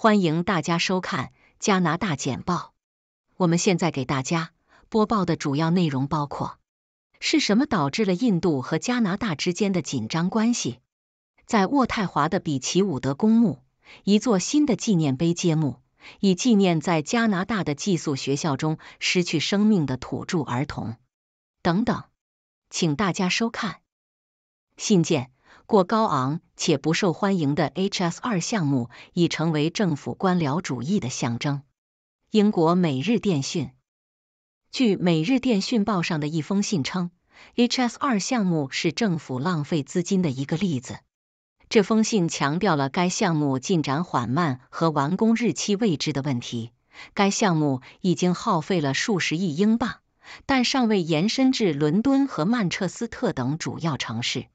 欢迎大家收看《加拿大简报》。我们现在给大家播报的主要内容包括：是什么导致了印度和加拿大之间的紧张关系？在渥太华的比奇伍德公墓，一座新的纪念碑揭幕，以纪念在加拿大的寄宿学校中失去生命的土著儿童等等。请大家收看，信件。过高昂且不受欢迎的 HS2 项目已成为政府官僚主义的象征。英国《每日电讯》据《每日电讯报》上的一封信称，HS2 项目是政府浪费资金的一个例子。这封信强调了该项目进展缓慢和完工日期未知的问题。该项目已经耗费了数十亿英镑，但尚未延伸至伦敦和曼彻斯特等主要城市。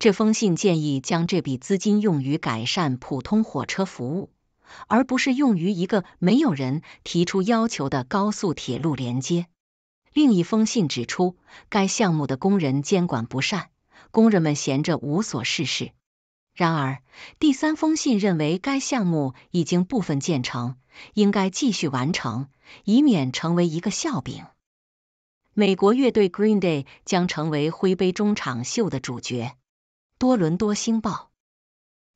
这封信建议将这笔资金用于改善普通火车服务，而不是用于一个没有人提出要求的高速铁路连接。另一封信指出该项目的工人监管不善，工人们闲着无所事事。然而，第三封信认为该项目已经部分建成，应该继续完成，以免成为一个笑柄。美国乐队 Green Day 将成为挥杯中场秀的主角。多伦多星报：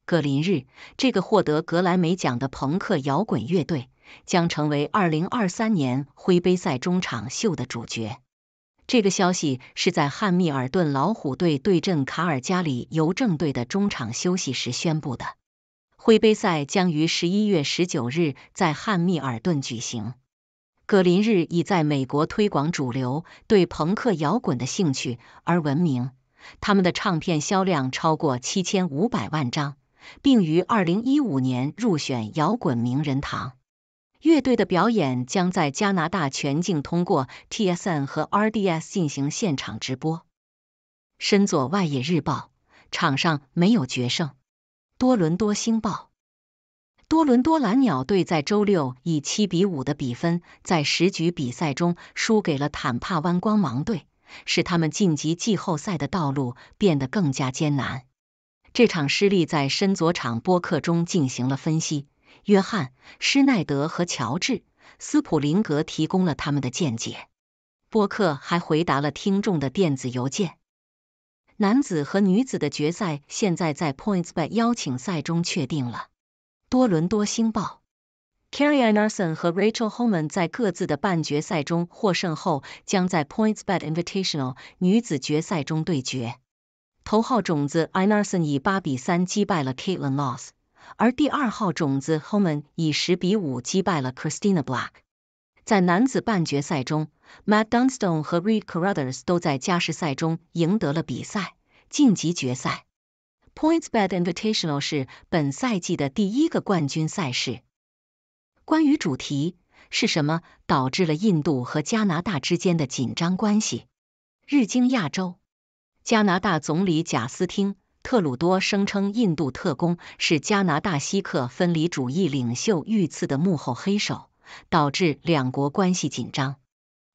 葛林日这个获得格莱美奖的朋克摇滚乐队将成为2023年挥杯赛中场秀的主角。这个消息是在汉密尔顿老虎队对阵卡尔加里邮政队的中场休息时宣布的。挥杯赛将于11月19日在汉密尔顿举行。葛林日以在美国推广主流对朋克摇滚的兴趣而闻名。他们的唱片销量超过七千五百万张，并于二零一五年入选摇滚名人堂。乐队的表演将在加拿大全境通过 TSN 和 RDS 进行现场直播。身佐《外野日报，场上没有决胜。多伦多星报，多伦多蓝鸟队在周六以七比五的比分在十局比赛中输给了坦帕湾光芒队。使他们晋级季后赛的道路变得更加艰难。这场失利在深左场播客中进行了分析，约翰·施奈德和乔治·斯普林格提供了他们的见解。播客还回答了听众的电子邮件。男子和女子的决赛现在在 Points by 邀请赛中确定了。多伦多星报。Carrie Inarson 和 Rachel Holman 在各自的半决赛中获胜后，将在 PointsBet Invitational 女子决赛中对决。头号种子 Inarson 以八比三击败了 Caitlin Loss，而第二号种子 Holman 以十比五击败了 Christina Black。在男子半决赛中，Matt Dunstone 和 Reed c a r u t h e r s 都在加时赛中赢得了比赛，晋级决赛。PointsBet Invitational 是本赛季的第一个冠军赛事。关于主题是什么导致了印度和加拿大之间的紧张关系？日经亚洲，加拿大总理贾斯汀·特鲁多声称印度特工是加拿大西克分离主义领袖遇刺的幕后黑手，导致两国关系紧张。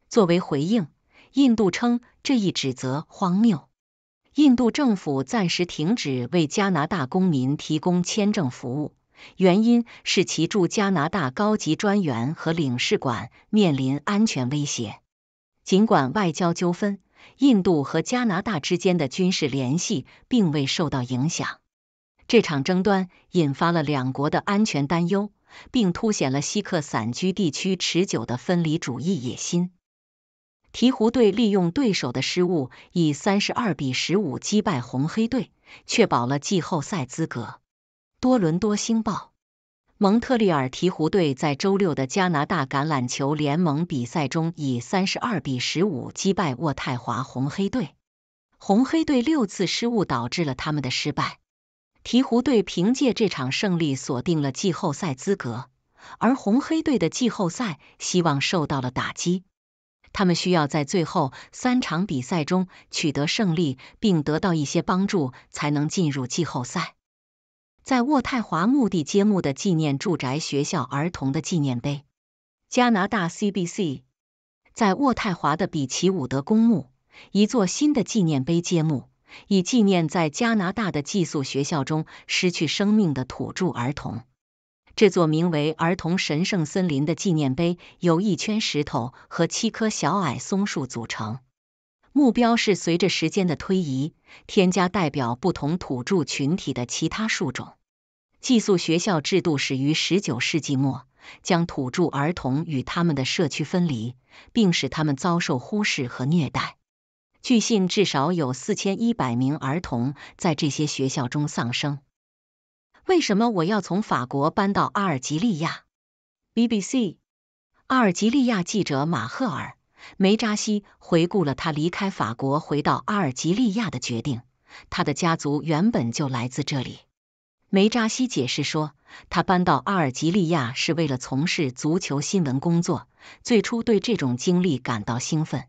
作为回应，印度称这一指责荒谬。印度政府暂时停止为加拿大公民提供签证服务。原因是其驻加拿大高级专员和领事馆面临安全威胁。尽管外交纠纷，印度和加拿大之间的军事联系并未受到影响。这场争端引发了两国的安全担忧，并凸显了锡克散居地区持久的分离主义野心。鹈鹕队利用对手的失误，以三十二比十五击败红黑队，确保了季后赛资格。多伦多星报：蒙特利尔鹈鹕队在周六的加拿大橄榄球联盟比赛中以三十二比十五击败渥太华红黑队。红黑队六次失误导致了他们的失败。鹈鹕队凭借这场胜利锁定了季后赛资格，而红黑队的季后赛希望受到了打击。他们需要在最后三场比赛中取得胜利，并得到一些帮助，才能进入季后赛。在渥太华墓地揭幕的纪念住宅学校儿童的纪念碑。加拿大 CBC 在渥太华的比奇伍德公墓，一座新的纪念碑揭幕，以纪念在加拿大的寄宿学校中失去生命的土著儿童。这座名为“儿童神圣森林”的纪念碑由一圈石头和七棵小矮松树组成。目标是随着时间的推移，添加代表不同土著群体的其他树种。寄宿学校制度始于十九世纪末，将土著儿童与他们的社区分离，并使他们遭受忽视和虐待。据信，至少有四千一百名儿童在这些学校中丧生。为什么我要从法国搬到阿尔及利亚？BBC 阿尔及利亚记者马赫尔梅扎西回顾了他离开法国回到阿尔及利亚的决定。他的家族原本就来自这里。梅扎西解释说，他搬到阿尔及利亚是为了从事足球新闻工作。最初对这种经历感到兴奋，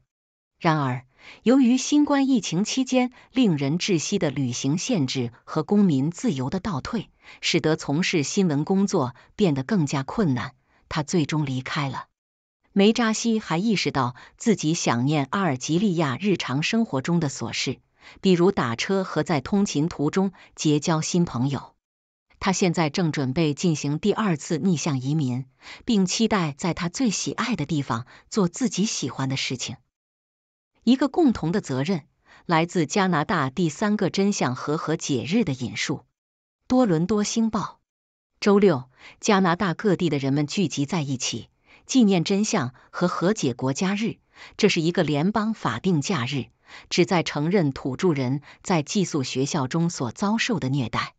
然而由于新冠疫情期间令人窒息的旅行限制和公民自由的倒退，使得从事新闻工作变得更加困难。他最终离开了。梅扎西还意识到自己想念阿尔及利亚日常生活中的琐事，比如打车和在通勤途中结交新朋友。他现在正准备进行第二次逆向移民，并期待在他最喜爱的地方做自己喜欢的事情。一个共同的责任来自加拿大第三个真相和和解日的引述，《多伦多星报》周六，加拿大各地的人们聚集在一起纪念真相和和解国家日，这是一个联邦法定假日，旨在承认土著人在寄宿学校中所遭受的虐待。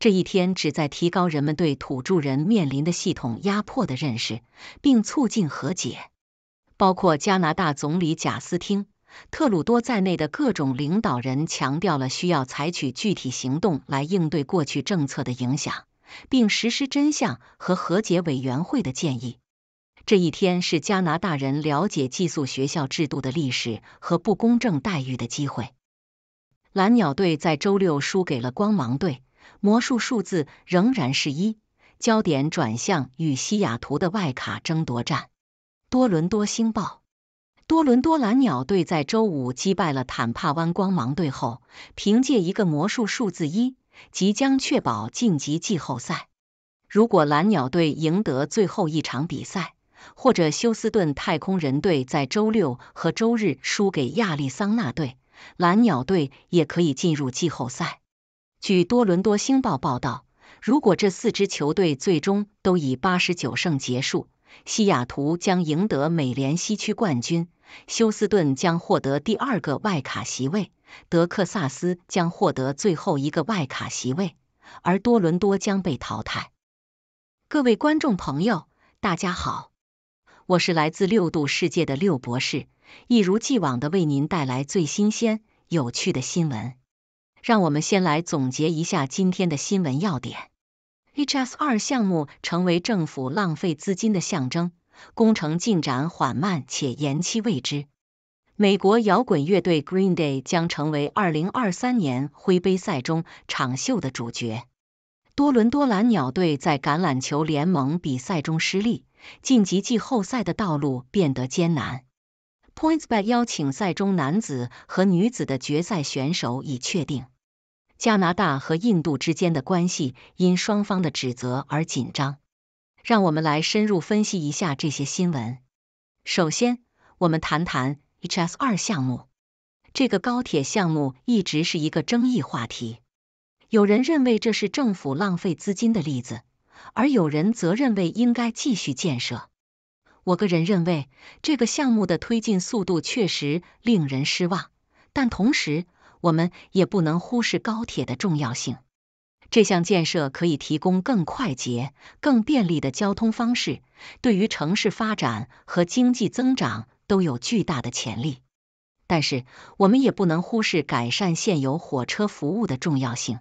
这一天旨在提高人们对土著人面临的系统压迫的认识，并促进和解。包括加拿大总理贾斯汀·特鲁多在内的各种领导人强调了需要采取具体行动来应对过去政策的影响，并实施真相和和解委员会的建议。这一天是加拿大人了解寄宿学校制度的历史和不公正待遇的机会。蓝鸟队在周六输给了光芒队。魔术数字仍然是一，焦点转向与西雅图的外卡争夺战。多伦多星报：多伦多蓝鸟队在周五击败了坦帕湾光芒队后，凭借一个魔术数字一，即将确保晋级季后赛。如果蓝鸟队赢得最后一场比赛，或者休斯顿太空人队在周六和周日输给亚利桑那队，蓝鸟队也可以进入季后赛。据多伦多星报报道，如果这四支球队最终都以八十九胜结束，西雅图将赢得美联西区冠军，休斯顿将获得第二个外卡席位，德克萨斯将获得最后一个外卡席位，而多伦多将被淘汰。各位观众朋友，大家好，我是来自六度世界的六博士，一如既往的为您带来最新鲜、有趣的新闻。让我们先来总结一下今天的新闻要点：HSR 项目成为政府浪费资金的象征，工程进展缓慢且延期未知。美国摇滚乐队 Green Day 将成为二零二三年灰杯赛中场秀的主角。多伦多蓝鸟队在橄榄球联盟比赛中失利，晋级季后赛的道路变得艰难。Points by 邀请赛中男子和女子的决赛选手已确定。加拿大和印度之间的关系因双方的指责而紧张。让我们来深入分析一下这些新闻。首先，我们谈谈 HS2 项目。这个高铁项目一直是一个争议话题。有人认为这是政府浪费资金的例子，而有人则认为应该继续建设。我个人认为，这个项目的推进速度确实令人失望。但同时，我们也不能忽视高铁的重要性。这项建设可以提供更快捷、更便利的交通方式，对于城市发展和经济增长都有巨大的潜力。但是，我们也不能忽视改善现有火车服务的重要性。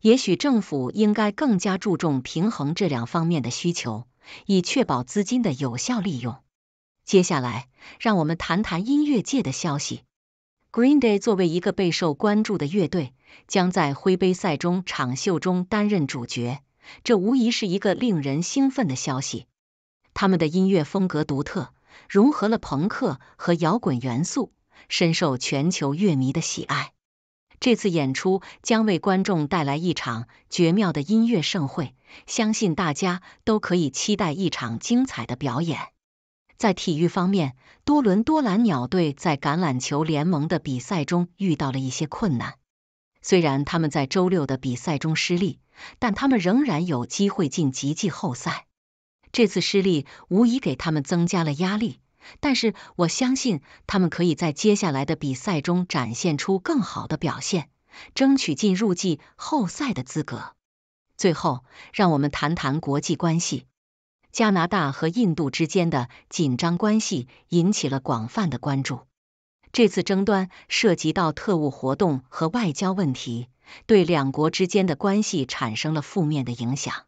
也许政府应该更加注重平衡这两方面的需求。以确保资金的有效利用。接下来，让我们谈谈音乐界的消息。Green Day 作为一个备受关注的乐队，将在灰杯赛中场秀中担任主角，这无疑是一个令人兴奋的消息。他们的音乐风格独特，融合了朋克和摇滚元素，深受全球乐迷的喜爱。这次演出将为观众带来一场绝妙的音乐盛会，相信大家都可以期待一场精彩的表演。在体育方面，多伦多蓝鸟队在橄榄球联盟的比赛中遇到了一些困难。虽然他们在周六的比赛中失利，但他们仍然有机会晋级季后赛。这次失利无疑给他们增加了压力。但是我相信他们可以在接下来的比赛中展现出更好的表现，争取进入季后赛的资格。最后，让我们谈谈国际关系。加拿大和印度之间的紧张关系引起了广泛的关注。这次争端涉及到特务活动和外交问题，对两国之间的关系产生了负面的影响。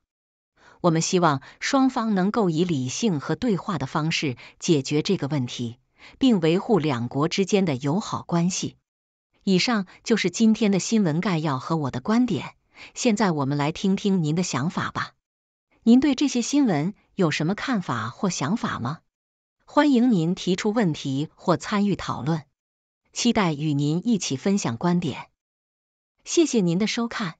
我们希望双方能够以理性和对话的方式解决这个问题，并维护两国之间的友好关系。以上就是今天的新闻概要和我的观点。现在我们来听听您的想法吧。您对这些新闻有什么看法或想法吗？欢迎您提出问题或参与讨论，期待与您一起分享观点。谢谢您的收看。